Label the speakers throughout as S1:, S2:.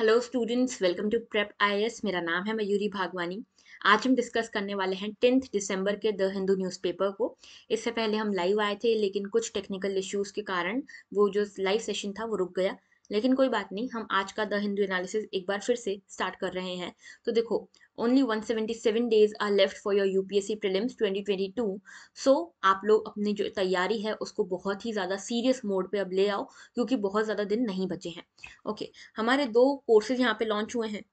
S1: Hello students welcome to prep IAS मेरा नाम है मयूरी भागवानी आज हम डिस्कस करने वाले हैं टेंथ दिसंबर के द हिंदू न्यूज़पेपर को इससे पहले हम लाइव आए थे लेकिन कुछ टेक्निकल इश्यूज के कारण वो जो लाइव सेशन था वो रुक गया लेकिन कोई बात नहीं हम आज का द हिंदू एनालिसिस एक बार फिर से स्टार्ट कर रहे हैं तो देखो only 177 days are left for your UPSC prelims 2022 so आप लोग अपनी जो तैयारी है उसको बहुत ही ज़्यादा सीरियस मोड पे अब ले आओ क्योंकि बहुत ज़्यादा दिन नहीं बचे हैं ओके okay, हमारे दो कोर्सेज यहाँ पे लॉन्च हुए हैं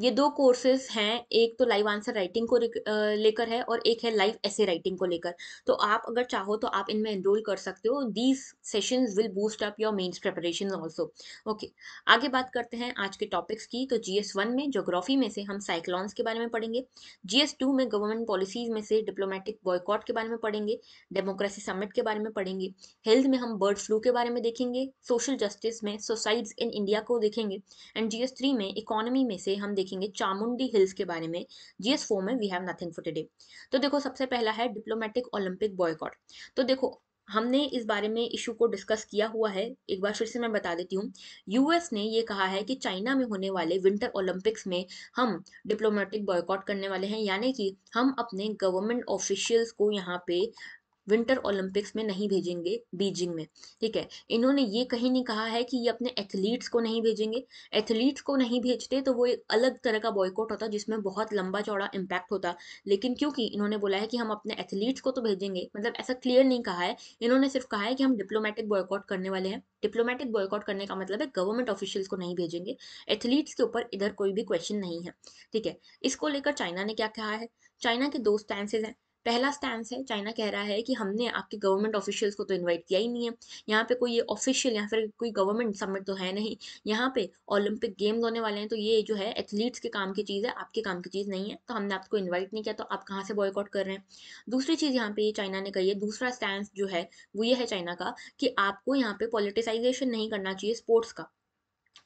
S1: ये दो कोर्सेज हैं एक तो लाइव आंसर राइटिंग को लेकर है और एक है लाइव ऐसे राइटिंग को लेकर तो आप अगर चाहो तो आप इनमें एनरोल कर सकते हो these session will boost up your mains preparation also okay आगे बात करते हैं आज के टॉपिक्स की तो जी एस वन में जोग्राफी में से हम साइक्लॉन्स के बारे में पढ़ेंगे जी एस टू में गवर्नमेंट पॉलिसीज में से डिप्लोमेटिक बॉयकॉट के बारे में पढ़ेंगे डेमोक्रेसी समिट के बारे में पढ़ेंगे हेल्थ में हम बर्ड फ्लू के बारे में देखेंगे सोशल जस्टिस में सोसाइड्स इन इंडिया को देखेंगे एंड जी एस थ्री में इकोनॉमी में से हम देखेंगे देखेंगे चामुंडी हिल्स के बारे में जीएस फोर में we have nothing for today तो देखो सबसे पहला है डिप्लोमेटिक ओलंपिक बॉयकॉट तो देखो हमने इस बारे में इशू को डिस्कस किया हुआ है एक बार फिर से मैं बता देती हूँ यूएस ने ये कहा है कि चाइना में होने वाले विंटर ओलंपिक्स में हम डिप्लोमेटिक बॉयकॉट करने वाले हैं यानी कि हम अपने गवर्नमेंट ऑफिशियल्स को यहाँ पे विंटर ओलंपिक्स में नहीं भेजेंगे बीजिंग में ठीक है इन्होंने ये कहीं नहीं कहा है कि ये अपने एथलीट्स को नहीं भेजेंगे एथलीट्स को नहीं भेजते तो वो एक अलग तरह का बॉयकॉट होता जिसमें बहुत लंबा चौड़ा इम्पैक्ट होता लेकिन क्योंकि इन्होंने बोला है कि हम अपने एथलीट्स को तो भेजेंगे मतलब ऐसा क्लियर नहीं कहा है इन्होंने सिर्फ कहा है कि हम डिप्लोमेटिक बॉयकॉट करने वाले हैं डिप्लोमेटिक बॉयकॉट करने का मतलब है गवर्नमेंट ऑफिशियल्स को नहीं भेजेंगे एथलीट्स के ऊपर इधर कोई भी क्वेश्चन नहीं है ठीक है इसको लेकर चाइना ने क्या कहा है चाइना के दो स्टैंसेज हैं पहला स्टैंड है चाइना कह रहा है कि हमने आपके गवर्नमेंट ऑफिशियल्स को तो इन्वाइट किया ही नहीं है यहाँ पे कोई ये ऑफिशियल या फिर कोई गवर्नमेंट समिट तो है नहीं यहाँ पे ओलंपिक गेम्स होने वाले हैं तो ये जो है एथलीट्स के काम की चीज़ है आपके काम की चीज़ नहीं है तो हमने आपको इन्वाइट नहीं किया तो आप कहाँ से बॉयकॉट कर रहे हैं दूसरी चीज़ यहाँ पे चाइना ने कही है दूसरा स्टैंड जो है वो ये है चाइना का कि आपको यहाँ पे पॉलिटिसाइजेशन नहीं करना चाहिए स्पोर्ट्स का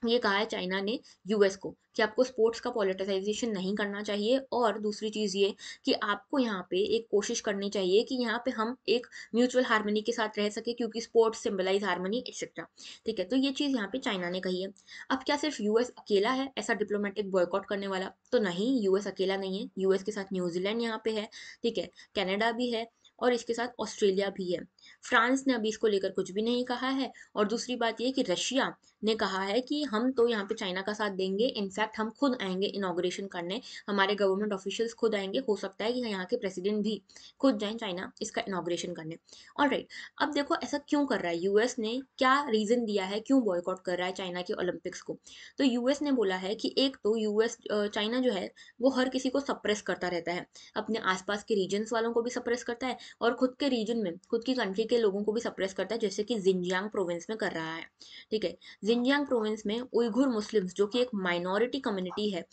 S1: ये कहा है चाइना ने यूएस को कि आपको स्पोर्ट्स का पॉलिटिसाइजेशन नहीं करना चाहिए और दूसरी चीज़ ये कि आपको यहाँ पे एक कोशिश करनी चाहिए कि यहाँ पे हम एक म्यूचुअल हारमोनी के साथ रह सके क्योंकि स्पोर्ट्स सिम्बलाइज हारमोनी एक्सेट्रा ठीक है तो ये चीज़ यहाँ पे चाइना ने कही है अब क्या सिर्फ यूएस अकेला है ऐसा डिप्लोमेटिक बॉयकॉट करने वाला तो नहीं यूएस अकेला नहीं है यूएस के साथ न्यूजीलैंड यहाँ पे है ठीक है कैनेडा भी है और इसके साथ ऑस्ट्रेलिया भी है फ्रांस ने अभी इसको लेकर कुछ भी नहीं कहा है और दूसरी बात यह कि रशिया ने कहा है कि हम तो यहाँ पे चाइना का साथ देंगे इनफैक्ट हम खुद आएंगे इनाग्रेशन करने हमारे गवर्नमेंट ऑफिशियल्स खुद आएंगे हो सकता है कि यहाँ के प्रेसिडेंट भी खुद जाएं चाइना इसका इनाग्रेशन करने और राइट अब देखो ऐसा क्यों कर रहा है यूएस ने क्या रीज़न दिया है क्यों बॉयकॉट कर रहा है चाइना के ओलंपिक्स को तो यूएस ने बोला है कि एक तो यूएस चाइना जो है वो हर किसी को सप्रेस करता रहता है अपने आसपास के रीजन्स वालों को भी सप्रेस करता है और खुद के रीजन में खुद की कंट्री कंट्री के लोगों को भी सप्रेस करता है जैसे कि जिंजियांग प्रोविंस में कर रहा है ठीक है जिंजियांग प्रोविंस में उइघुर मुस्लिम्स जो कि एक माइनॉरिटी कम्युनिटी है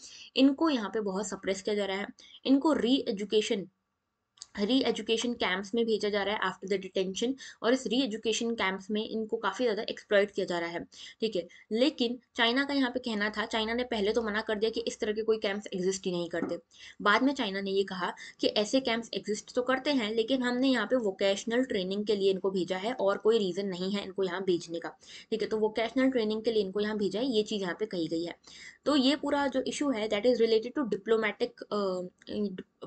S1: इनको यहाँ पे बहुत सप्रेस किया जा रहा है इनको री एजुकेशन री एजुकेशन कैंप्स में भेजा जा रहा है आफ्टर द डिटेंशन और इस री एजुकेशन कैंप्स में इनको काफ़ी ज़्यादा एक्सप्लॉयट किया जा रहा है ठीक है लेकिन चाइना का यहाँ पे कहना था चाइना ने पहले तो मना कर दिया कि इस तरह के कोई कैंप्स एग्जिस्ट ही नहीं करते बाद में चाइना ने ये कहा कि ऐसे कैंप्स एग्जिस्ट तो करते हैं लेकिन हमने यहाँ पे वोकेशनल ट्रेनिंग के लिए इनको भेजा है और कोई रीज़न नहीं है इनको यहाँ भेजने का ठीक है तो वोकेशनल ट्रेनिंग के लिए इनको यहाँ भेजा है ये चीज़ यहाँ पर कही गई है तो ये पूरा जो इशू है that is related to diplomatic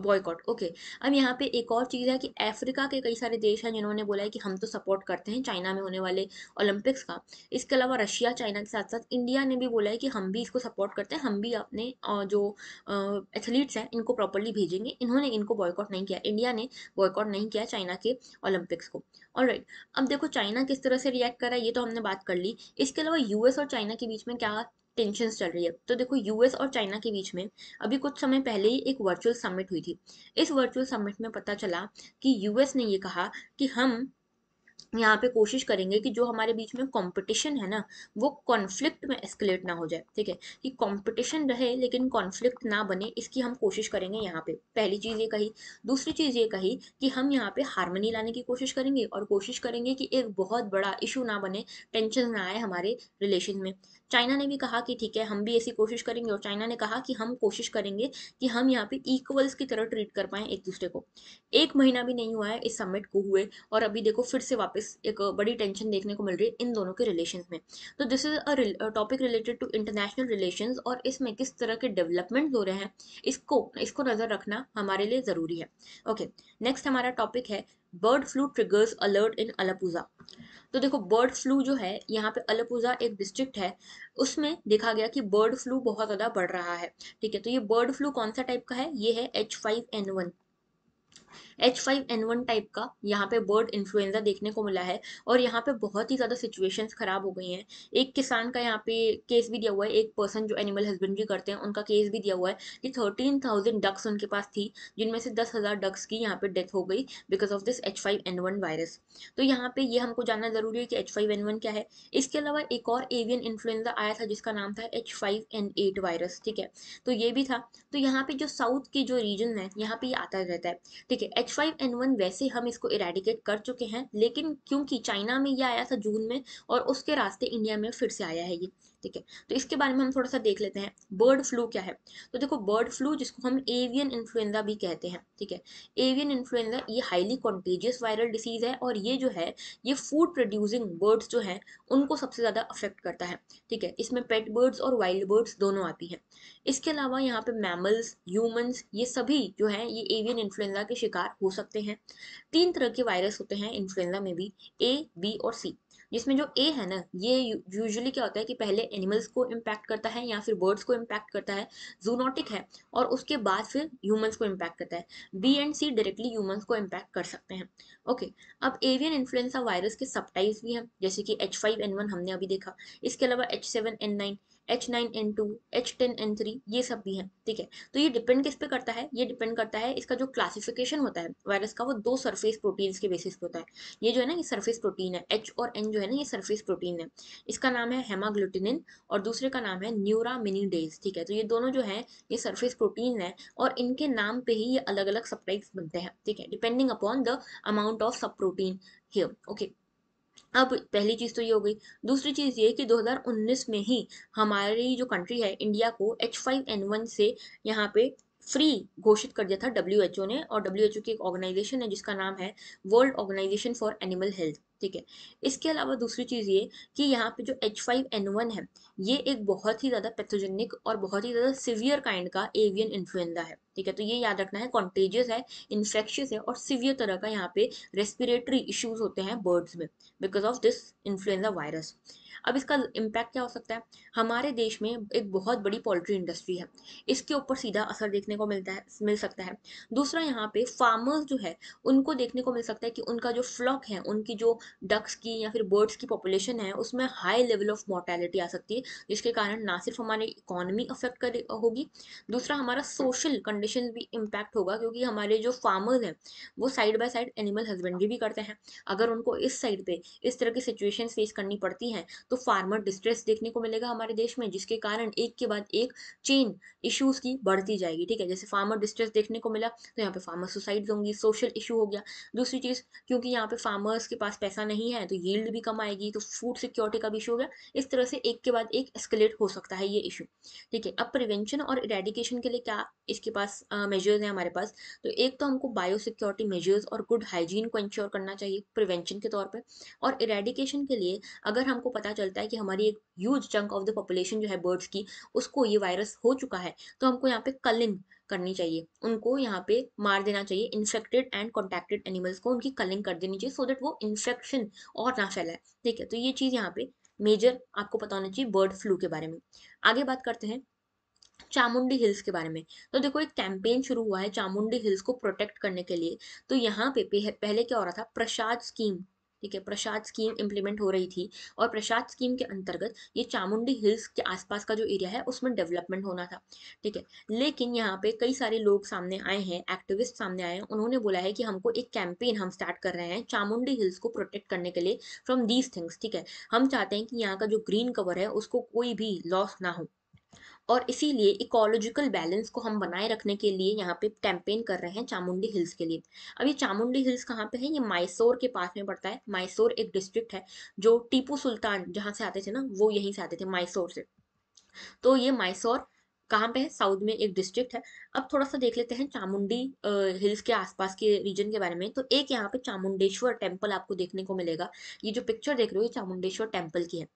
S1: boycott okay अब यहाँ पे एक और चीज़ है कि अफ्रीका के कई सारे देश हैं जिन्होंने बोला है कि हम तो सपोर्ट करते हैं चाइना में होने वाले ओलंपिक्स का इसके अलावा रशिया चाइना के साथ साथ इंडिया ने भी बोला है कि हम भी इसको सपोर्ट करते हैं हम भी अपने जो एथलीट्स हैं इनको प्रॉपरली भेजेंगे इन्होंने इनको बॉयकॉट नहीं किया इंडिया ने बॉयकॉट नहीं किया चाइना के ओलंपिक्स को और राइट right. अब देखो चाइना किस तरह से रिएक्ट करा ये तो हमने बात कर ली इसके अलावा यूएस और चाइना के बीच में क्या टेंशन चल रही है तो देखो यूएस और चाइना के बीच में अभी कुछ समय पहले ही एक वर्चुअल समिट हुई थी इस वर्चुअल समिट में पता चला कि यूएस ने ये कहा कि हम यहाँ पे कोशिश करेंगे कि जो हमारे बीच में कंपटीशन है ना वो कॉन्फ्लिक्ट में एस्केलेट ना हो जाए ठीक है कि कंपटीशन रहे लेकिन कॉन्फ्लिक्ट ना बने इसकी हम कोशिश करेंगे यहाँ पे पहली चीज़ ये कही दूसरी चीज़ ये कही कि हम यहाँ पे हारमोनी लाने की कोशिश करेंगे और कोशिश करेंगे कि एक बहुत बड़ा इशू ना बने टेंशन ना आए हमारे रिलेशन में चाइना ने भी कहा कि ठीक है हम भी ऐसी कोशिश करेंगे और चाइना ने कहा कि हम कोशिश करेंगे कि हम यहाँ पे इक्वल्स की तरह ट्रीट कर पाएं एक दूसरे को एक महीना भी नहीं हुआ है इस समिट को हुए और अभी देखो फिर से वापस एक बड़ी टेंशन देखने को मिल रही है इन दोनों के रिलेशन में तो this is a topic related to international relation और इसमें किस तरह के डेवलपमेंट हो रहे हैं इसको इसको नज़र रखना हमारे लिए ज़रूरी है ओके okay, नेक्स्ट हमारा टॉपिक है bird flu triggers alert in Alappuzha तो देखो बर्ड फ्लू जो है यहाँ पे अलापूजा एक डिस्ट्रिक्ट है उसमें देखा गया कि बर्ड फ्लू बहुत ज़्यादा बढ़ रहा है ठीक है तो ये बर्ड फ्लू कौन सा टाइप का है ये है H five N one H five N one type का यहाँ पे बर्ड इन्फ्लुएंजा देखने को मिला है और यहाँ पे बहुत ही ज़्यादा सिचुएशंस ख़राब हो गई हैं एक किसान का यहाँ पे केस भी दिया हुआ है एक पर्सन जो एनिमल हस्बेंड्री करते हैं उनका केस भी दिया हुआ है कि थर्टीन थाउजेंड डक्स उनके पास थी जिनमें से दस हज़ार डक्स की यहाँ पे डेथ हो गई because of this H five N one virus तो यहाँ पे ये हमको जानना ज़रूरी है कि एच फाइव एन वन क्या है इसके अलावा एक और एवियन इन्फ्लुएंजा आया था जिसका नाम था H five N eight virus ठीक है तो ये भी था तो यहाँ पे जो साउथ के जो रीजन है यहाँ पे ये आता रहता है ठीक है देखिए एच फाइव एन वन वैसे हम इसको इरेडिकेट कर चुके हैं लेकिन क्योंकि चाइना में ये आया था जून में और उसके रास्ते इंडिया में फिर से आया है ये ठीक है तो इसके बारे में हम थोड़ा सा देख लेते हैं बर्ड फ्लू क्या है तो देखो बर्ड फ्लू जिसको हम एवियन इन्फ्लुएंजा भी कहते हैं ठीक है एवियन इन्फ्लुएंजा ये हाईली कॉन्टेजियस वायरल डिसीज़ है और ये जो है ये फूड प्रोड्यूसिंग बर्ड्स जो है उनको सबसे ज़्यादा अफेक्ट करता है ठीक है इसमें पेट बर्ड्स और वाइल्ड बर्ड्स दोनों आती है इसके अलावा यहाँ पे मैमल्स ह्यूमंस ये सभी जो है ये एवियन इन्फ्लुएंजा के शिकार हो सकते हैं तीन तरह के वायरस होते हैं इन्फ्लुएंजा में भी ए बी और सी जिसमें जो ए है ना ये यूजुअली क्या होता है कि पहले एनिमल्स को इम्पैक्ट करता है या फिर बर्ड्स को इम्पैक्ट करता है जूनोटिक है और उसके बाद फिर ह्यूमंस को इम्पैक्ट करता है B and C directly humans को इम्पैक्ट कर सकते हैं ओके अब एवियन इन्फ्लुएंसा वायरस के सब टाइप्स भी हैं जैसे कि एच फाइव एन वन हमने अभी देखा इसके अलावा H seven N nine H9N2, H10N3 ये सब भी हैं ठीक है तो ये डिपेंड किस पे करता है ये डिपेंड करता है इसका जो क्लासिफिकेशन होता है वायरस का वो दो सरफेस प्रोटीन्स के बेसिस पे होता है ये जो है ना ये सरफेस प्रोटीन है एच और एन जो है ना ये सरफेस प्रोटीन है इसका नाम है हेमाग्लूटिनिन और दूसरे का नाम है न्यूरा मिनीडेज ठीक है तो ये दोनों जो है ये सर्फेस प्रोटीन है और इनके नाम पे ही ये अलग अलग सप्लाइज बनते हैं ठीक है depending upon the amount of sub protein here okay अब पहली चीज़ तो ये हो गई दूसरी चीज़ ये कि 2019 में ही हमारी जो कंट्री है इंडिया को एच फाइव एन वन से यहाँ पे फ्री घोषित कर दिया था डब्ल्यू ने और डब्ल्यू की एक ऑर्गेनाइजेशन है जिसका नाम है world organisation for animal health ठीक है इसके अलावा दूसरी चीज़ ये कि यहाँ पे जो एच फाइव एन वन है ये एक बहुत ही ज़्यादा पैथोजेनिक और बहुत ही ज़्यादा सिवियर काइंड का एवियन इन्फ्लुएंजा है ठीक है तो ये याद रखना है कॉन्टेजियस है इन्फेक्शियस है और सिवियर तरह का यहाँ पे रेस्पिरेटरी इश्यूज होते हैं बर्ड्स में because of this influenza virus अब इसका इम्पैक्ट क्या हो सकता है हमारे देश में एक बहुत बड़ी पोल्ट्री इंडस्ट्री है इसके ऊपर सीधा असर देखने को मिलता है मिल सकता है दूसरा यहाँ पे फार्मर्स जो है उनको देखने को मिल सकता है कि उनका जो फ्लॉक है उनकी जो डक्स की या फिर बर्ड्स की पॉपुलेशन है उसमें हाई लेवल ऑफ मोर्टेलिटी आ सकती है जिसके कारण ना सिर्फ हमारी इकोनॉमी अफेक्ट कर होगी दूसरा हमारा सोशल कंडीशन भी इम्पैक्ट होगा क्योंकि हमारे जो फार्मर्स हैं वो side by side animal husbandry भी करते हैं अगर उनको इस साइड पे इस तरह की सिचुएशन फेस करनी पड़ती हैं तो फार्मर डिस्ट्रेस देखने को मिलेगा हमारे देश में जिसके कारण एक के बाद एक चेन इश्यूज की बढ़ती जाएगी ठीक है जैसे फार्मर डिस्ट्रेस देखने को मिला तो यहाँ पे फार्मर सुसाइड होंगी सोशल इशू हो गया दूसरी चीज़ क्योंकि यहाँ पे फार्मर्स के पास पैसा नहीं है तो यील्ड भी कम आएगी तो फूड सिक्योरिटी का भी इशू हो गया इस तरह से एक के बाद एक एस्केलेट हो सकता है ये इशू ठीक है अब प्रिवेंशन और इरेडिकेशन के लिए क्या इसके पास मेजर्स हैं हमारे पास तो एक तो हमको बायो सिक्योरिटी मेजर्स और गुड हाइजीन को इंश्योर करना चाहिए प्रिवेंशन के तौर पर और इरेडिकेशन के लिए अगर हमको पता पता चलता है कि हमारी एक huge chunk of the population जो है बर्ड्स की उसको ये वायरस हो चुका है तो हमको यहाँ पे कलिंग करनी चाहिए उनको यहाँ पे मार देना चाहिए इन्फेक्टेड एंड कॉन्टेक्टेड एनिमल्स को उनकी कलिंग कर देनी चाहिए सो so दैट वो इन्फेक्शन और ना फैलाए ठीक है तो ये चीज़ यहाँ पे मेजर आपको पता होना चाहिए बर्ड फ्लू के बारे में आगे बात करते हैं चामुंडी हिल्स के बारे में तो देखो एक कैंपेन शुरू हुआ है चामुंडी हिल्स को प्रोटेक्ट करने के लिए तो यहाँ पे पहले क्या हो रहा था प्रसाद स्कीम ठीक है प्रसाद स्कीम इम्प्लीमेंट हो रही थी और प्रसाद स्कीम के अंतर्गत ये चामुंडी हिल्स के आसपास का जो एरिया है उसमें डेवलपमेंट होना था ठीक है लेकिन यहाँ पे कई सारे लोग सामने आए हैं एक्टिविस्ट सामने आए हैं उन्होंने बोला है कि हमको एक कैंपेन हम स्टार्ट कर रहे हैं चामुंडी हिल्स को प्रोटेक्ट करने के लिए फ्रॉम दीज थिंग्स ठीक है हम चाहते हैं कि यहाँ का जो ग्रीन कवर है उसको कोई भी लॉस ना हो और इसीलिए इकोलॉजिकल बैलेंस को हम बनाए रखने के लिए यहाँ पे कैंपेन कर रहे हैं चामुंडी हिल्स के लिए अब ये चामुंडी हिल्स कहाँ पे है ये माइसोर के पास में पड़ता है माइसोर एक डिस्ट्रिक्ट है जो टीपू सुल्तान जहाँ से आते थे ना वो यहीं से आते थे माइसोर से तो ये माइसोर कहाँ पे है साउथ में एक डिस्ट्रिक्ट है अब थोड़ा सा देख लेते हैं चामुंडी हिल्स के आसपास के रीजन के बारे में तो एक यहाँ पे चामुंडेश्वर टेम्पल आपको देखने को मिलेगा ये जो पिक्चर देख रहे हो ये चामुंडेश्वर टेम्पल की है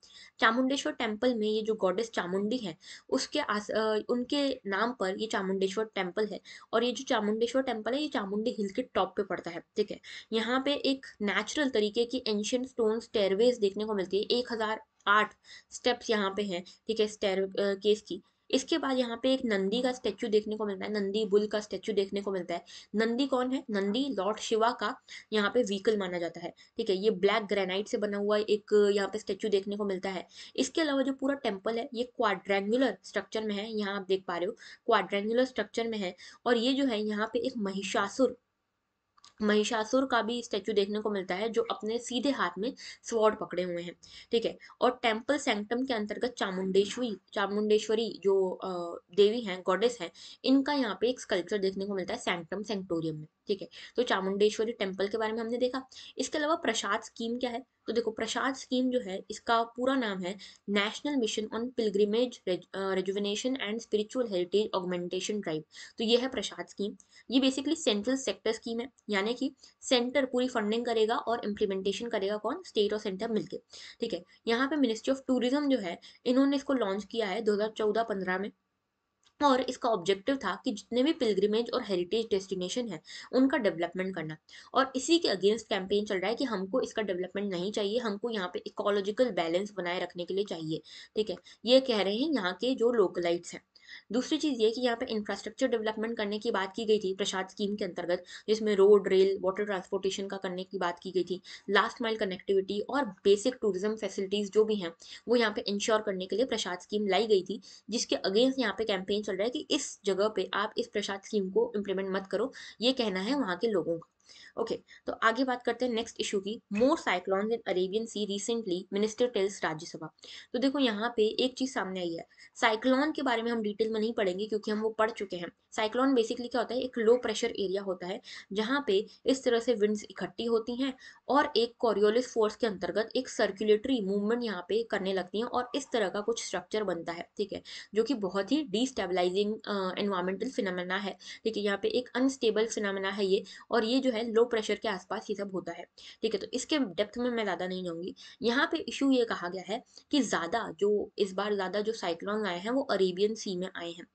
S1: चामुंडेश्वर टेम्पल में ये जो गॉडेस चामुंडी है उसके आस आ, उनके नाम पर ये चामुंडेश्वर टेम्पल है और ये जो चामुंडेश्वर टेम्पल है ये चामुंडी हिल के टॉप पे पड़ता है ठीक है यहाँ पे एक नेचुरल तरीके की एंशियंट स्टोन स्टेरवेज देखने को मिलती है एक हजार आठ स्टेप्स यहाँ पे हैं ठीक है स्टेर केस की इसके बाद यहाँ पे एक नंदी का स्टेच्यू देखने को मिलता है नंदी बुल का स्टेच्यू देखने को मिलता है नंदी कौन है नंदी लॉर्ड शिवा का यहाँ पे व्हीकल माना जाता है ठीक है ये ब्लैक ग्रेनाइट से बना हुआ एक यहाँ पे स्टेच्यू देखने को मिलता है इसके अलावा जो पूरा टेम्पल है ये क्वाड्रेंगुलर स्ट्रक्चर में है यहाँ आप देख पा रहे हो क्वाड्रेंगुलर स्ट्रक्चर में है और ये जो है यहाँ पे एक महिषासुर महिषासुर का भी स्टैचू देखने को मिलता है जो अपने सीधे हाथ में स्वॉर्ड पकड़े हुए हैं ठीक है और टेम्पल सेंक्टम के अंतर्गत चामुंडेश्वरी चामुंडेश्वरी जो देवी हैं गॉडेस हैं इनका यहाँ पे एक स्कल्पचर देखने को मिलता है सेंक्टम सेंटोरियम में ठीक है तो चामुंडेश्वरी टेम्पल के बारे में हमने देखा इसके अलावा प्रसाद स्कीम क्या है तो देखो प्रसाद स्कीम जो है इसका पूरा नाम है national mission on pilgrimage rejuvenation and spiritual heritage augmentation drive तो ये है प्रसाद स्कीम ये बेसिकली सेंट्रल सेक्टर स्कीम है यानी कि सेंटर पूरी फंडिंग करेगा और इम्प्लीमेंटेशन करेगा कौन स्टेट और सेंटर मिलकर ठीक है यहाँ पे मिनिस्ट्री ऑफ टूरिज्म जो है इन्होंने इसको लॉन्च किया है दो हज़ार में और इसका ऑब्जेक्टिव था कि जितने भी पिलग्रिमेज और हेरिटेज डेस्टिनेशन है उनका डेवलपमेंट करना और इसी के अगेंस्ट कैंपेन चल रहा है कि हमको इसका डेवलपमेंट नहीं चाहिए हमको यहाँ पे इकोलॉजिकल बैलेंस बनाए रखने के लिए चाहिए ठीक है ये कह रहे हैं यहाँ के जो लोकलाइट्स हैं दूसरी चीज़ ये कि यहाँ पे इंफ्रास्ट्रक्चर डेवलपमेंट करने की बात की गई थी प्रसाद स्कीम के अंतर्गत जिसमें रोड रेल वाटर ट्रांसपोर्टेशन का करने की बात की गई थी लास्ट माइल कनेक्टिविटी और बेसिक टूरिज्म फैसिलिटीज़ जो भी हैं वो यहाँ पे इंश्योर करने के लिए प्रसाद स्कीम लाई गई थी जिसके अगेंस्ट यहाँ पे कैंपेन चल रहा है कि इस जगह पे आप इस प्रसाद स्कीम को इम्प्लीमेंट मत करो ये कहना है वहाँ के लोगों का ओके okay, तो आगे बात करते हैं नेक्स्ट इशू की more cyclones in Arabian sea recently minister tells Rajya Sabha तो देखो यहाँ पे एक चीज सामने आई है साइक्लॉन के बारे में हम डिटेल में नहीं पढ़ेंगे क्योंकि हम वो पढ़ चुके हैं साइक्लॉन बेसिकली क्या होता है एक लो प्रेशर एरिया होता है जहाँ पे इस तरह से विंड्स इकट्ठी होती हैं और एक कोरियोलिस फोर्स के अंतर्गत एक सर्कुलेटरी मूवमेंट यहाँ पे करने लगती है और इस तरह का कुछ स्ट्रक्चर बनता है ठीक है जो कि बहुत ही डिस्टेबलाइजिंग एनवायरमेंटल फिनमिना है ठीक है यहाँ पे एक अनस्टेबल फिनमिना है ये और ये जो है है लो प्रेशर के आसपास ये सब होता है ठीक है तो इसके डेप्थ में मैं ज़्यादा नहीं जाऊंगी यहाँ पे इशू ये कहा गया है कि ज़्यादा जो इस बार ज़्यादा जो साइक्लोन आए हैं वो अरेबियन सी में आए हैं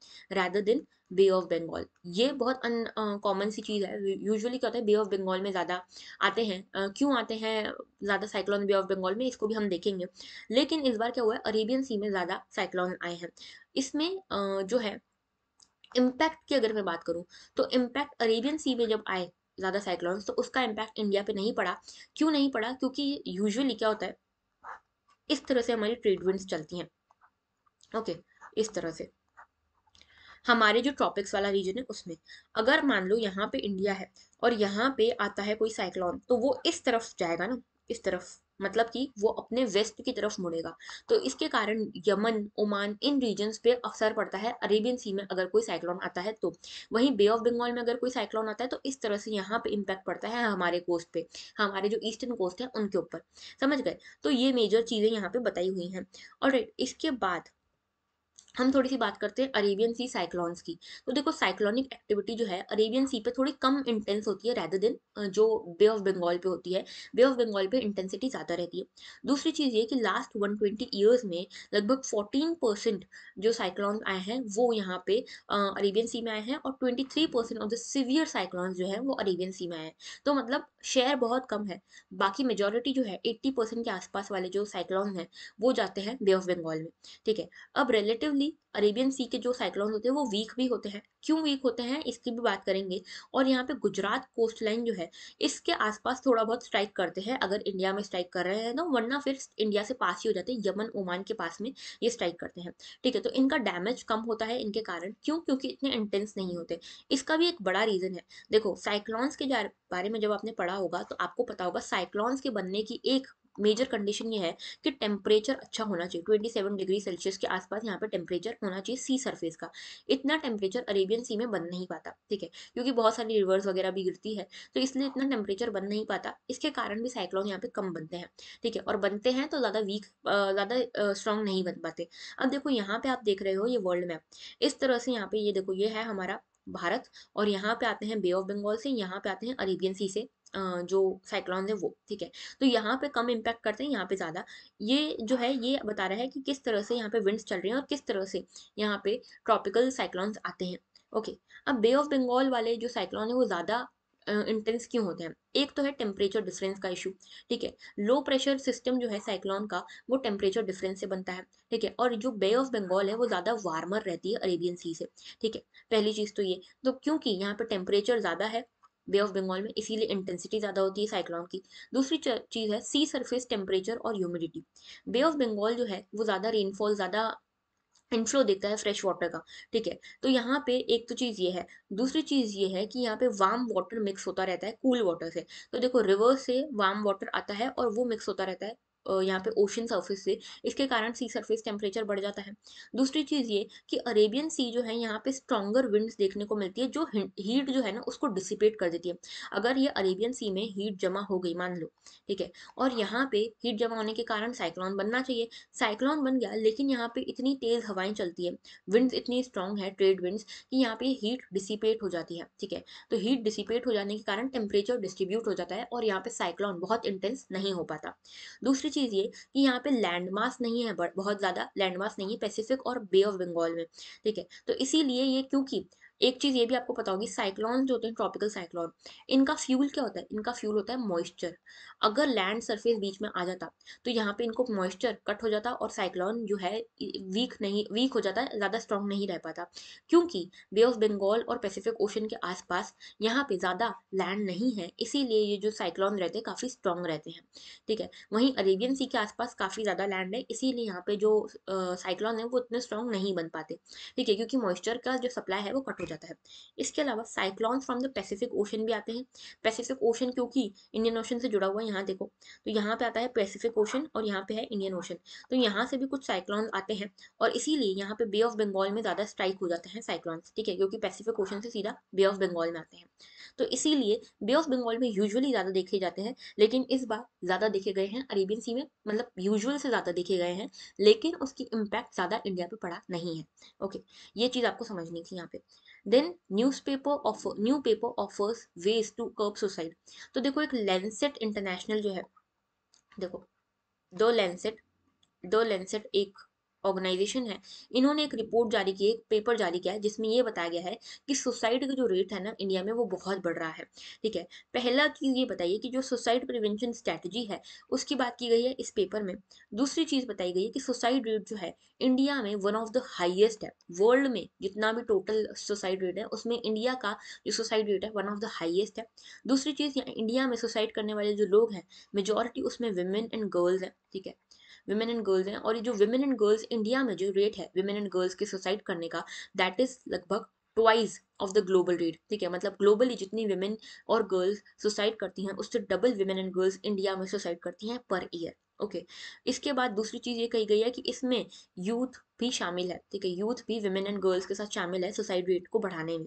S1: रैदर दिन बे ऑफ बंगाल ये बहुत अनकॉमन uh, सी चीज़ है यूजुअली क्या होता है बे ऑफ बंगाल में ज़्यादा आते हैं uh, क्यों आते हैं ज़्यादा साइक्लोन बे ऑफ बंगाल में इसको भी हम देखेंगे लेकिन इस बार क्या हुआ है अरेबियन सी में ज़्यादा साइक्लोन आए हैं इसमें uh, जो है इम्पैक्ट की अगर मैं बात करूँ तो इम्पैक्ट अरेबियन सी में जब आए ज़्यादा साइक्लोन्स तो उसका इम्पैक्ट इंडिया पे नहीं पड़ा क्यों नहीं पड़ा क्योंकि यूजुअली क्या होता है इस तरह से हमारी ट्रीटमेंट्स चलती हैं ओके okay, इस तरह से हमारे जो ट्रॉपिक्स वाला रीजन है उसमें अगर मान लो यहाँ पे इंडिया है और यहाँ पे आता है कोई साइक्लोन तो वो इस तरफ जाएगा ना इस तरफ मतलब कि वो अपने वेस्ट की तरफ मुड़ेगा तो इसके कारण यमन ओमान इन रीजन्स पे असर पड़ता है अरेबियन सी में अगर कोई साइक्लोन आता है तो वहीं बे ऑफ बंगाल में अगर कोई साइक्लोन आता है तो इस तरह से यहाँ पे इम्पैक्ट पड़ता है हमारे कोस्ट पे हमारे जो ईस्टर्न कोस्ट है उनके ऊपर समझ गए तो ये मेजर चीज़ें यहाँ पे बताई हुई हैं और इसके बाद हम थोड़ी सी बात करते हैं अरेबियन सी साइक्लॉन्स की तो देखो साइक्लॉनिक एक्टिविटी जो है अरेबियन सी पे थोड़ी कम इंटेंस होती है रैदर देन जो बे ऑफ बंगाल पे होती है बे ऑफ बंगाल पे इंटेंसिटी ज़्यादा रहती है दूसरी चीज़ ये कि लास्ट 120 इयर्स में लगभग 14 परसेंट जो साइक्लॉन आए हैं वो यहाँ पे अरेबियन सी में आए हैं और twenty of the severe cyclones जो है वो अरेबियन सी में आए हैं तो मतलब शेयर बहुत कम है बाकी मेजोरिटी जो है एट्टी के आसपास वाले जो साइक्लॉन्स हैं वो जाते हैं बे ऑफ बंगाल में ठीक है अब रिलेटिवली भी अरेबियन सी के जो साइक्लोन होते हैं वो वीक भी होते हैं क्यों वीक होते हैं इसकी भी बात करेंगे और यहाँ पे गुजरात कोस्ट लाइन जो है इसके आसपास थोड़ा बहुत स्ट्राइक करते हैं अगर इंडिया में स्ट्राइक कर रहे हैं तो वरना फिर इंडिया से पास ही हो जाते हैं यमन ओमान के पास में ये स्ट्राइक करते हैं ठीक है तो इनका डैमेज कम होता है इनके कारण क्यों क्योंकि इतने इंटेंस नहीं होते इसका भी एक बड़ा रीज़न है देखो साइक्लॉन्स के बारे में जब आपने पढ़ा होगा तो आपको पता होगा साइक्लॉन्स के बनने की एक मेजर कंडीशन ये है कि टेम्परेचर अच्छा होना चाहिए ट्वेंटी सेवन डिग्री सेल्सियस के आसपास यहाँ पे टेम्परेचर होना चाहिए सी सरफेस का इतना टेम्परेचर अरेबियन सी में बन नहीं पाता ठीक है क्योंकि बहुत सारी रिवर्स वगैरह भी गिरती है तो इसलिए इतना टेम्परेचर बन नहीं पाता इसके कारण भी साइक्लोन यहाँ पे कम बनते हैं ठीक है और बनते हैं तो ज़्यादा वीक ज़्यादा स्ट्रॉन्ग नहीं बन पाते अब देखो यहाँ पे आप देख रहे हो ये वर्ल्ड मैप इस तरह से यहाँ पे ये देखो ये है हमारा भारत और यहाँ पे आते हैं बे ऑफ बंगाल से यहाँ पे आते हैं अरेबियन सी से जो साइक्लॉन्स है वो ठीक है तो यहाँ पे कम इम्पैक्ट करते हैं यहाँ पे ज़्यादा ये जो है ये बता रहा है कि किस तरह से यहाँ पे विंड्स चल रहे हैं और किस तरह से यहाँ पे ट्रॉपिकल साइक्लॉन्स आते हैं ओके अब बे ऑफ बंगाल वाले जो साइक्लॉन है वो ज़्यादा इंटेंस क्यों होते हैं एक तो है टेम्परेचर डिफरेंस का इशू ठीक है लो प्रेशर सिस्टम जो है साइक्लोन का वो टेम्परेचर डिफरेंस से बनता है ठीक है और जो बे ऑफ बंगाल है वो ज़्यादा वार्मर रहती है अरेबियन सी से ठीक है पहली चीज़ तो ये तो क्योंकि यहाँ पर टेम्परेचर ज़्यादा है बे ऑफ बंगाल में इसीलिए इंटेंसिटी ज़्यादा होती है साइक्लॉन की दूसरी चीज़ है सी सरफेस टेम्परेचर और ह्यूमिडिटी बे ऑफ बंगाल जो है वो ज़्यादा रेनफॉल ज़्यादा इनफ्लो देता है फ्रेश वाटर का ठीक है तो यहाँ पे एक तो चीज़ ये है दूसरी चीज़ ये है कि यहाँ पे वार्म वाटर मिक्स होता रहता है कूल cool वाटर से तो देखो रिवर्स से वार्म वाटर आता है और वो मिक्स होता रहता है यहाँ पे ओशन सर्फेस से इसके कारण सी सर्फेस टेम्परेचर बढ़ जाता है दूसरी चीज़ ये कि अरेबियन सी जो है यहाँ पे स्ट्रॉगर विंड्स देखने को मिलती है जो हीट जो है ना उसको डिसिपेट कर देती है अगर ये अरेबियन सी में हीट जमा हो गई मान लो ठीक है और यहाँ पे हीट जमा होने के कारण साइक्लॉन बनना चाहिए साइक्लॉन बन गया लेकिन यहाँ पे इतनी तेज़ हवाएं चलती है विंड्स इतनी स्ट्रांग है ट्रेड विंड्स कि यहाँ पे हीट डिसिपेट हो जाती है ठीक है तो हीट डिसिपेट हो जाने के कारण टेम्परेचर डिस्ट्रीब्यूट हो जाता है और यहाँ पे साइक्लॉन बहुत इंटेंस नहीं हो पाता दूसरी चीज़ ये कि यहाँ पे लैंड नहीं है बहुत ज़्यादा लैंड नहीं है पैसिफिक और बे ऑफ बंगाल में ठीक है तो इसीलिए ये क्योंकि एक चीज़ ये भी आपको पता होगी साइक्लॉन जो होते हैं ट्रॉपिकल साइक्लॉन इनका फ्यूल क्या होता है इनका फ्यूल होता है मॉइस्चर अगर लैंड सरफेस बीच में आ जाता तो यहाँ पे इनको मॉइस्चर कट हो जाता और साइक्लॉन जो है वीक नहीं वीक हो जाता ज़्यादा स्ट्रॉन्ग नहीं रह पाता क्योंकि बे ऑफ बंगाल और पैसिफिक ओशन के आसपास यहाँ पे ज़्यादा लैंड नहीं है इसीलिए ये जो साइक्लॉन रहते हैं काफ़ी स्ट्रॉन्ग रहते हैं ठीक है वहीं अरेबियन सी के आसपास काफ़ी ज़्यादा लैंड है इसीलिए यहाँ पे जो साइक्लॉन है वो इतने स्ट्रॉन्ग नहीं बन पाते ठीक है क्योंकि मॉइस्चर का जो सप्लाई है वो कट हो जाता है इसके अलावा cyclones from the Pacific ocean भी आते हैं पैसिफिक ओशन क्योंकि इंडियन ओशन से जुड़ा हुआ है यहाँ देखो तो यहाँ पे आता है पैसिफिक ओशन और यहाँ पे है इंडियन ओशन तो यहाँ से भी कुछ साइक्लॉन्स आते हैं और इसीलिए यहाँ पे बे ऑफ बंगाल में ज़्यादा स्ट्राइक हो जाते हैं साइक्लॉन्स ठीक है क्योंकि पैसिफिक ओशन से सीधा बे ऑफ बंगाल में आते हैं तो इसीलिए बे ऑफ बंगाल में यूजली ज़्यादा देखे जाते हैं लेकिन इस बार ज़्यादा देखे गए हैं अरेबियन सी में मतलब यूजल से ज़्यादा देखे गए हैं लेकिन उसकी इम्पैक्ट ज़्यादा इंडिया पे पड़ा नहीं है ओके ये चीज़ आपको समझनी थी यहाँ पे then newspaper offer new paper offers ways to curb suicide तो देखो एक लेंसेट इंटरनेशनल जो है देखो दो लेंसेट दो लेंसेट एक ऑर्गेनाइजेशन है इन्होंने एक रिपोर्ट जारी की एक पेपर जारी किया है जिसमें ये बताया गया है कि सुसाइड का जो रेट है ना इंडिया में वो बहुत बढ़ रहा है ठीक है पहला चीज़ ये बताइए कि जो सुसाइड प्रिवेंशन स्ट्रैटेजी है उसकी बात की गई है इस पेपर में दूसरी चीज़ बताई गई है कि सुसाइड रेट जो है इंडिया में वन ऑफ द हाइएस्ट है वर्ल्ड में जितना भी टोटल सुसाइड रेट है उसमें इंडिया का जो सुसाइड रेट है वन ऑफ द हाइएस्ट है दूसरी चीज़ इंडिया में सुसाइड करने वाले जो लोग हैं मेजोरिटी उसमें वेमेन एंड गर्ल्स हैं ठीक है वुमेन एंड गर्ल्स हैं और ये जो वेमेन एंड गर्ल्स इंडिया में जो रेट है वुमेन एंड गर्ल्स के सुसाइड करने का दैट इज़ लगभग twice of the global rate ठीक है मतलब ग्लोबली जितनी वुमेन और गर्ल्स सुसाइड करती हैं उससे double women and girls India में सुसाइड करती हैं पर ईयर ओके okay. इसके बाद दूसरी चीज़ ये कही गई है कि इसमें यूथ भी शामिल है ठीक है यूथ भी वुमेन एंड गर्ल्स के साथ शामिल है सुसाइड रेट को बढ़ाने में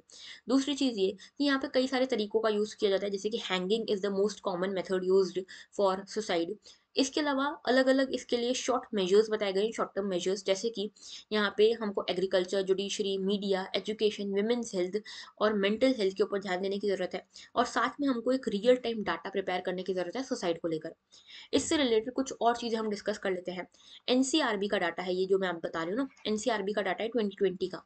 S1: दूसरी चीज़ ये कि यहाँ पे कई सारे तरीकों का यूज़ किया जाता है जैसे कि hanging is the most common method use for suicide इसके अलावा अलग अलग इसके लिए शॉर्ट मेजर्स बताए गए शॉर्ट टर्म मेजर्स जैसे कि यहाँ पे हमको agriculture judiciary media education women's health और मेंटल हेल्थ के ऊपर ध्यान देने की ज़रूरत है और साथ में हमको एक रियल टाइम डाटा प्रिपेयर करने की ज़रूरत है सुसाइड को लेकर इससे रिलेटेड कुछ और चीज़ें हम डिस्कस कर लेते हैं एन का डाटा है ये जो मैं आप बता रही हूँ ना एनसीआरबी का डाटा है ट्वेंटी ट्वेंटी का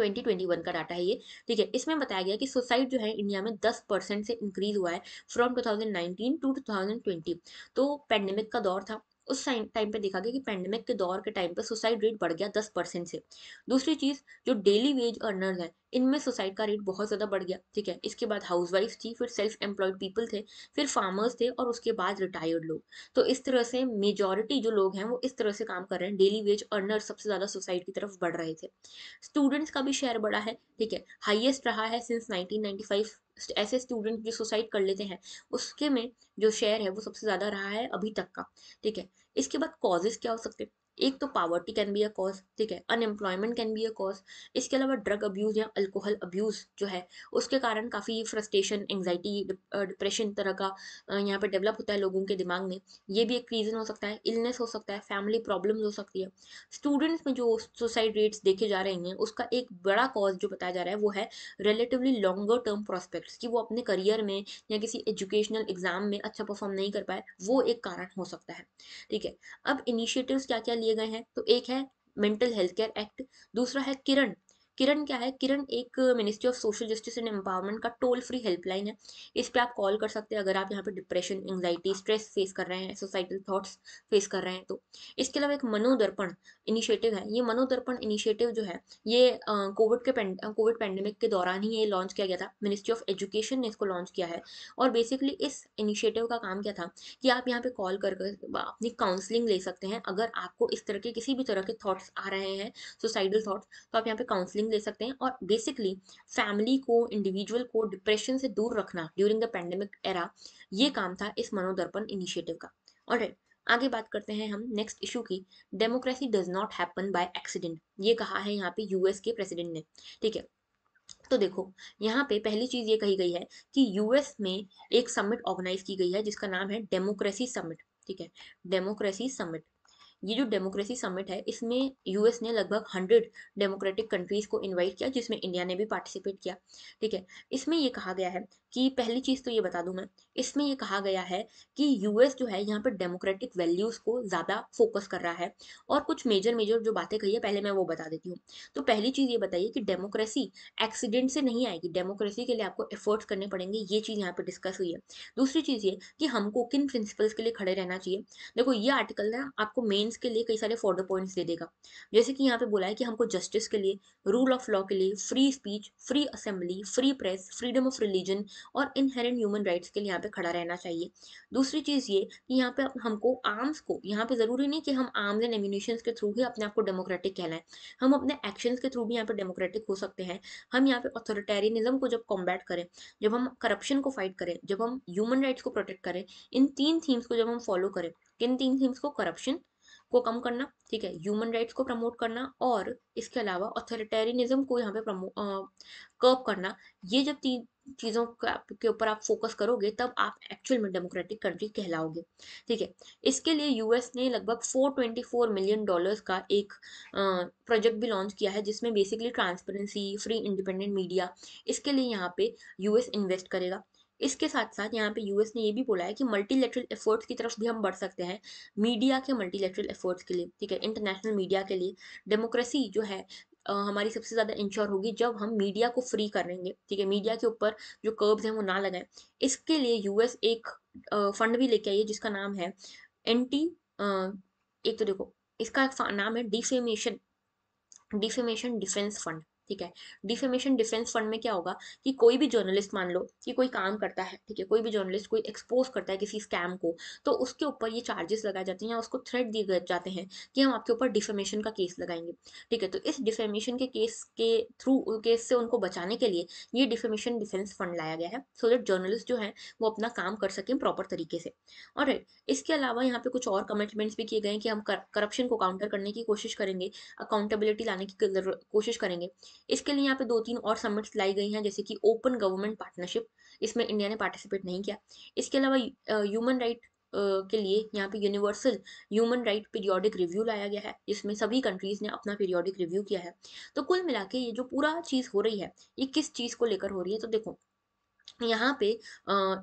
S1: 2021 का डाटा है ये ठीक है इसमें बताया गया कि सुसाइड जो है इंडिया में 10 परसेंट से इंक्रीज हुआ है फ्रॉम 2019 टू 2020 तो पेंडेमिक का दौर था उस टाइम पे देखा गया कि पेंडेमिक के दौर के टाइम पे सुसाइड रेट बढ़ गया दस परसेंट से दूसरी चीज़ जो डेली वेज अर्नर्स है इनमें सुसाइड का रेट बहुत ज़्यादा बढ़ गया ठीक है इसके बाद हाउस वाइफ थी फिर सेल्फ एम्प्लॉयड पीपल थे फिर फार्मर्स थे और उसके बाद रिटायर्ड लोग तो इस तरह से मेजॉरिटी जो लोग हैं वो इस तरह से काम कर रहे हैं डेली वेज अर्नर सबसे ज़्यादा सुसाइड की तरफ बढ़ रहे थे स्टूडेंट्स का भी शेयर बढ़ा है ठीक है हाइएस्ट रहा है सिंस नाइनटीन ऐसे स्टूडेंट जो सुसाइड कर लेते हैं उसके में जो शेयर है वो सबसे ज़्यादा रहा है अभी तक का ठीक है इसके बाद कॉजेज़ क्या हो सकते हैं एक तो poverty can be a cause ठीक है unemployment can be a cause इसके अलावा ड्रग अब्यूज़ या अल्कोहल अब्यूज़ जो है उसके कारण काफ़ी फ्रस्ट्रेशन एंगजाइटी डिप्रेशन तरह का यहाँ पर डेवलप होता है लोगों के दिमाग में ये भी एक रीज़न हो सकता है इलनेस हो सकता है फैमिली प्रॉब्लम हो सकती है स्टूडेंट्स में जो सुसाइड रेट्स देखे जा रहे हैं उसका एक बड़ा कॉज जो बताया जा रहा है वो है रिलेटिवली लॉन्गर टर्म प्रोस्पेक्ट कि वो अपने करियर में या किसी एजुकेशनल एग्जाम में अच्छा परफॉर्म नहीं कर पाए वो एक कारण हो सकता है ठीक है अब इनिशिएटिव्स क्या क्या लिए गए हैं तो एक है मेंटल हेल्थ केयर एक्ट दूसरा है किरण किरण क्या है किरण एक ministry of social justice and empowerment का टोल फ्री हेल्पलाइन है इस पर आप कॉल कर सकते हैं अगर आप यहाँ पे डिप्रेशन एंगजाइटी स्ट्रेस फेस कर रहे हैं सोसाइटल थॉट्स फेस कर रहे हैं तो इसके अलावा एक मनोदर्पण इनिशिएटिव है ये मनोदर्पण इनिशिएटिव जो है ये कोविड के कोविड पैंडेमिक के दौरान ही ये लॉन्च किया गया था मिनिस्ट्री ऑफ एजुकेशन ने इसको लॉन्च किया है और बेसिकली इस इनिशिएटिव का काम क्या था कि आप यहाँ पे कॉल कर कर अपनी काउंसलिंग ले सकते हैं अगर आपको इस तरह के किसी भी तरह के थॉट्स आ रहे हैं सुसाइडल थॉट्स तो आप यहाँ पे काउंसलिंग ट्रेनिंग ले सकते हैं और बेसिकली फैमिली को इंडिविजुअल को डिप्रेशन से दूर रखना ड्यूरिंग द पेंडेमिक एरा ये काम था इस मनोदर्पण इनिशिएटिव का और आगे बात करते हैं हम नेक्स्ट इशू की democracy does not happen by accident ये कहा है यहाँ पे यूएस के प्रेसिडेंट ने ठीक है तो देखो यहाँ पे पहली चीज़ ये कही गई है कि यूएस में एक समिट ऑर्गेनाइज की गई है जिसका नाम है डेमोक्रेसी समिट ठीक है डेमोक्रेसी समिट ये जो डेमोक्रेसी समिट है इसमें यूएस ने लगभग हंड्रेड डेमोक्रेटिक कंट्रीज़ को इन्वाइट किया जिसमें इंडिया ने भी पार्टिसिपेट किया ठीक है इसमें ये कहा गया है कि पहली चीज़ तो ये बता दूं मैं इसमें ये कहा गया है कि यूएस जो है यहाँ पर डेमोक्रेटिक वैल्यूज़ को ज़्यादा फोकस कर रहा है और कुछ मेजर मेजर जो बातें कही है पहले मैं वो बता देती हूँ तो पहली चीज़ ये बताइए कि डेमोक्रेसी एक्सीडेंट से नहीं आएगी डेमोक्रेसी के लिए आपको एफर्ट्स करने पड़ेंगे ये चीज़ यहाँ पर डिस्कस हुई है दूसरी चीज़ ये कि हमको किन प्रिंसिपल्स के लिए खड़े रहना चाहिए देखो ये आर्टिकल ना आपको मेन्स के लिए कई सारे फोर्डो पॉइंट्स दे देगा जैसे कि यहाँ पे बोला है कि हमको जस्टिस के लिए रूल ऑफ लॉ के लिए free speech free assembly free press freedom of religion और इनहेरेंट ह्यूमन राइट्स के लिए यहाँ पे खड़ा रहना चाहिए दूसरी चीज़ ये कि यहाँ पे हमको आर्म्स को यहाँ पे ज़रूरी नहीं कि हम आर्म्स एंड एम्यूनिशन के थ्रू ही अपने आप को डेमोक्रेटिक कहलाएं हम अपने एक्शन के थ्रू भी यहाँ पे डेमोक्रेटिक हो सकते हैं हम यहाँ पे ऑथोरिटेरियनिज्म को जब कॉम्बैट करें जब हम करप्शन को फाइट करें जब हम ह्यूमन राइट्स को प्रोटेक्ट करें इन तीन थीम्स को जब हम फॉलो करें किन तीन थीम्स को करप्शन को कम करना ठीक है ह्यूमन राइट्स को प्रमोट करना और इसके अलावा ऑथोरिटेरिज्म को यहाँ पे प्रमो कर्व करना ये जब तीन चीज़ों के ऊपर आप फोकस करोगे तब आप एक्चुअल में डेमोक्रेटिक कंट्री कहलाओगे ठीक है इसके लिए यूएस ने लगभग 424 मिलियन डॉलर्स का एक प्रोजेक्ट भी लॉन्च किया है जिसमें basically transparency free independent media इसके लिए यहाँ पे यूएस इन्वेस्ट करेगा इसके साथ साथ यहाँ पे यूएस ने ये भी बोला है कि मल्टीलेटरल एफर्ट्स की तरफ भी हम बढ़ सकते हैं मीडिया के मल्टीलेटरल एफर्ट्स के लिए ठीक है इंटरनेशनल मीडिया के लिए डेमोक्रेसी जो है हमारी सबसे ज़्यादा इंश्योर होगी जब हम मीडिया को फ्री करेंगे ठीक है मीडिया के ऊपर जो कर्ब्स हैं वो ना लगाएं इसके लिए यूएस एक फंड भी लेके आई है जिसका नाम है एंटी एक तो देखो इसका नाम है डिफेमेशन डिफेमेशन डिफेंस फंड ठीक है डिफेमेशन डिफेंस फंड में क्या होगा कि कोई भी जर्नलिस्ट मान लो कि कोई काम करता है ठीक है कोई भी जर्नलिस्ट कोई एक्सपोज करता है किसी स्कैम को तो उसके ऊपर ये चार्जेस लगाए जाते हैं या उसको थ्रेट दिए जाते हैं कि हम आपके ऊपर डिफेमेशन का केस लगाएंगे ठीक है तो इस डिफेमेशन के केस के थ्रू केस से उनको बचाने के लिए ये डिफेमेशन डिफेंस फंड लाया गया है सो देट जर्नलिस्ट जो है वो अपना काम कर सकें प्रॉपर तरीके से और इसके अलावा यहाँ पे कुछ और कमिटमेंट्स भी किए गए हैं कि हम करप्शन को काउंटर करने की कोशिश करेंगे अकाउंटेबिलिटी लाने की कोशिश करेंगे इसके लिए यहाँ पे दो तीन और समिट्स लाई गई हैं जैसे कि ओपन गवर्नमेंट पार्टनरशिप इसमें इंडिया ने पार्टिसिपेट नहीं किया इसके अलावा ह्यूमन राइट के लिए यहाँ पे universal human right periodic review लाया गया है जिसमें सभी कंट्रीज ने अपना पीरियोडिक रिव्यू किया है तो कुल मिला के ये जो पूरा चीज़ हो रही है ये किस चीज़ को लेकर हो रही है तो देखो यहाँ पे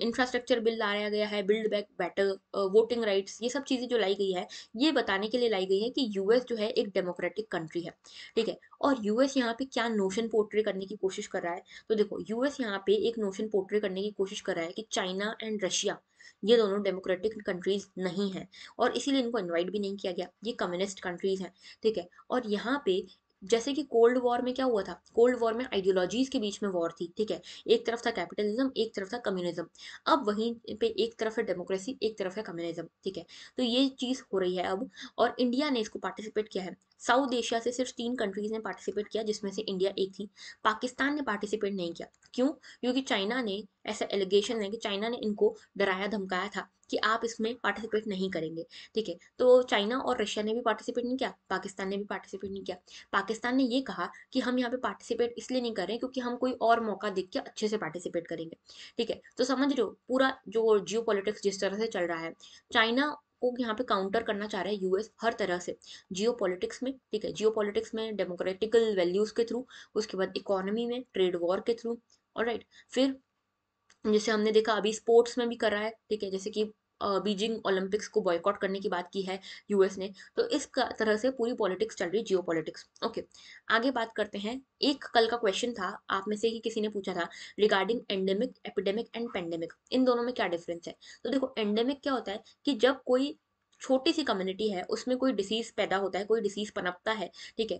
S1: इंफ्रास्ट्रक्चर बिल लाया गया है build back better voting rights ये सब चीज़ें जो लाई गई है ये बताने के लिए लाई गई है कि यूएस जो है एक डेमोक्रेटिक कंट्री है ठीक है और यूएस यहाँ पे क्या नोशन पोर्ट्रे करने की कोशिश कर रहा है तो देखो यूएस यहाँ पे एक नोशन पोर्ट्रे करने की कोशिश कर रहा है कि चाइना एंड रशिया ये दोनों डेमोक्रेटिक कंट्रीज नहीं हैं और इसीलिए इनको इनवाइट भी नहीं किया गया ये कम्युनिस्ट कंट्रीज हैं ठीक है और यहाँ पे जैसे कि कोल्ड वॉर में क्या हुआ था कोल्ड वॉर में आइडियोलॉजीज के बीच में वॉर थी ठीक है एक तरफ था कैपिटलिज्म एक तरफ था कम्युनिज्म अब वहीं पे एक तरफ है डेमोक्रेसी एक तरफ है कम्युनिज्म ठीक है तो ये चीज़ हो रही है अब और इंडिया ने इसको पार्टिसिपेट किया है साउथ एशिया से सिर्फ तीन कंट्रीज ने पार्टिसिपेट किया जिसमें से इंडिया एक थी पाकिस्तान ने पार्टिसिपेट नहीं किया क्यों क्योंकि चाइना ने ऐसा एलिगेशन है कि चाइना ने इनको डराया धमकाया था कि आप इसमें पार्टिसिपेट नहीं करेंगे ठीक है तो चाइना और रशिया ने भी पार्टिसिपेट नहीं किया पाकिस्तान ने भी पार्टिसिपेट नहीं किया पाकिस्तान ने ये कहा कि हम यहाँ पे पार्टिसिपेट इसलिए नहीं कर रहे क्योंकि हम कोई और मौका देख के अच्छे से पार्टिसिपेट करेंगे ठीक है तो समझ लो पूरा जो जियो जिस तरह से चल रहा है चाइना को यहाँ पे काउंटर करना चाह रहा है यूएस हर तरह से जियो में ठीक है जियो में डेमोक्रेटिकल वैल्यूज के थ्रू उसके बाद इकोनॉमी में ट्रेड वॉर के थ्रू और फिर जैसे हमने देखा अभी स्पोर्ट्स में भी कर रहा है ठीक है जैसे कि बीजिंग ओलंपिक्स को बॉयकॉट करने की बात की है यूएस ने तो इस तरह से पूरी पॉलिटिक्स चल रही जियो पॉलिटिक्स ओके आगे बात करते हैं एक कल का क्वेश्चन था आप में से ही किसी ने पूछा था regarding endemic epidemic and pandemic इन दोनों में क्या डिफरेंस है तो देखो एंडेमिक क्या होता है कि जब कोई छोटी सी कम्युनिटी है उसमें कोई डिसीज पैदा होता है कोई डिसीज पनपता है ठीक है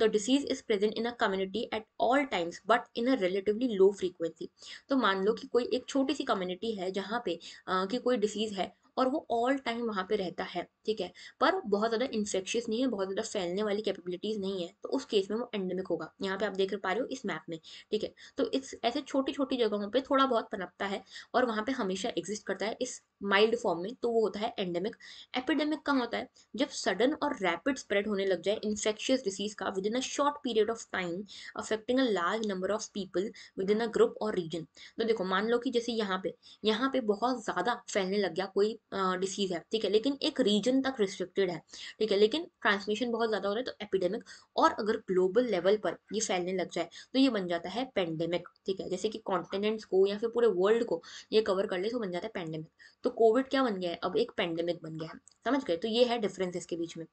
S1: the disease is present in a community at all times but in a relatively low frequency तो मान लो कि कोई एक छोटी सी कम्युनिटी है जहाँ पे uh, कि कोई डिसीज है और वो ऑल टाइम वहाँ पे रहता है ठीक है पर बहुत ज़्यादा इन्फेक्शियस नहीं है बहुत ज़्यादा फैलने वाली कैपेबिलिटीज़ नहीं है तो उस केस में वो एंडेमिक होगा यहाँ पे आप देख पा रहे हो इस मैप में ठीक है तो इस ऐसे छोटी छोटी जगहों पर थोड़ा बहुत पनपता है और वहाँ पर हमेशा एग्जिस्ट करता है इस माइल्ड फॉर्म में तो वो होता है एंडेमिक एपिडेमिक कहाँ होता है जब सडन और रैपिड स्प्रेड होने लग जाए इन्फेक्शियस डिसीज का within a short period of time affecting a large number of people within a group और रीजन तो देखो मान लो कि जैसे यहाँ पे यहाँ पे बहुत ज़्यादा फैलने लग गया कोई डिसीज़ है ठीक है लेकिन एक रीजन तक रिस्ट्रिक्टेड है ठीक है लेकिन ट्रांसमिशन बहुत ज़्यादा हो रहा है तो एपिडेमिक और अगर ग्लोबल लेवल पर ये फैलने लग जाए तो ये बन जाता है पेंडेमिक ठीक है जैसे कि कॉन्टिनेंट्स को या फिर पूरे वर्ल्ड को ये कवर कर ले तो बन जाता है पेंडेमिक तो कोविड क्या बन गया है अब एक पेंडेमिक बन गया है समझ गए तो ये है डिफरेंस इसके बीच में